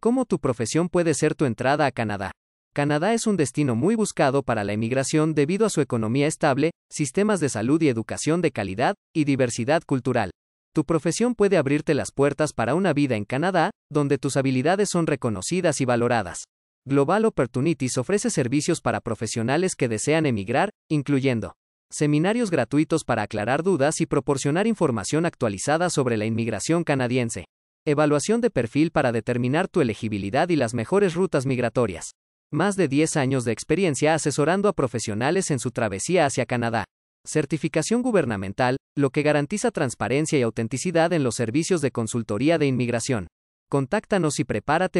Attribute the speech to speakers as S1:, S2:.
S1: ¿Cómo tu profesión puede ser tu entrada a Canadá? Canadá es un destino muy buscado para la emigración debido a su economía estable, sistemas de salud y educación de calidad, y diversidad cultural. Tu profesión puede abrirte las puertas para una vida en Canadá, donde tus habilidades son reconocidas y valoradas. Global Opportunities ofrece servicios para profesionales que desean emigrar, incluyendo seminarios gratuitos para aclarar dudas y proporcionar información actualizada sobre la inmigración canadiense. Evaluación de perfil para determinar tu elegibilidad y las mejores rutas migratorias. Más de 10 años de experiencia asesorando a profesionales en su travesía hacia Canadá. Certificación gubernamental, lo que garantiza transparencia y autenticidad en los servicios de consultoría de inmigración. Contáctanos y prepárate